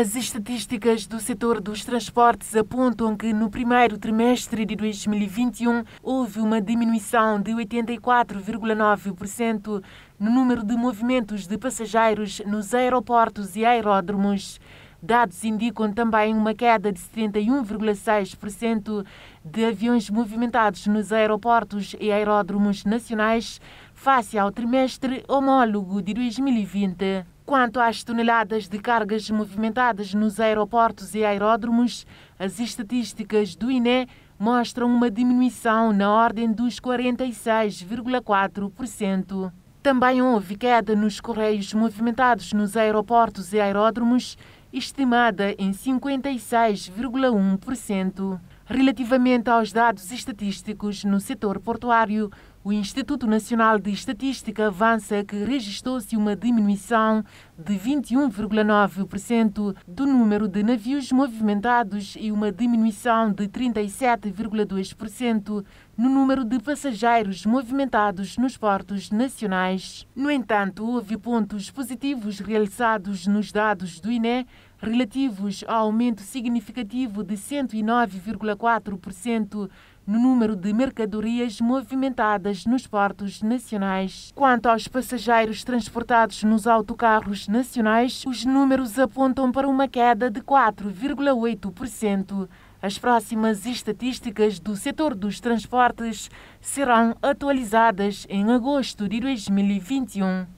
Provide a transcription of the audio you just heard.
As estatísticas do setor dos transportes apontam que no primeiro trimestre de 2021 houve uma diminuição de 84,9% no número de movimentos de passageiros nos aeroportos e aeródromos. Dados indicam também uma queda de 71,6% de aviões movimentados nos aeroportos e aeródromos nacionais face ao trimestre homólogo de 2020. Quanto às toneladas de cargas movimentadas nos aeroportos e aeródromos, as estatísticas do INE mostram uma diminuição na ordem dos 46,4%. Também houve queda nos correios movimentados nos aeroportos e aeródromos, estimada em 56,1%. Relativamente aos dados estatísticos no setor portuário, o Instituto Nacional de Estatística avança que registrou-se uma diminuição de 21,9% do número de navios movimentados e uma diminuição de 37,2% no número de passageiros movimentados nos portos nacionais. No entanto, houve pontos positivos realizados nos dados do INE relativos ao aumento significativo de 109,4% no número de mercadorias movimentadas nos portos nacionais. Quanto aos passageiros transportados nos autocarros nacionais, os números apontam para uma queda de 4,8%. As próximas estatísticas do setor dos transportes serão atualizadas em agosto de 2021.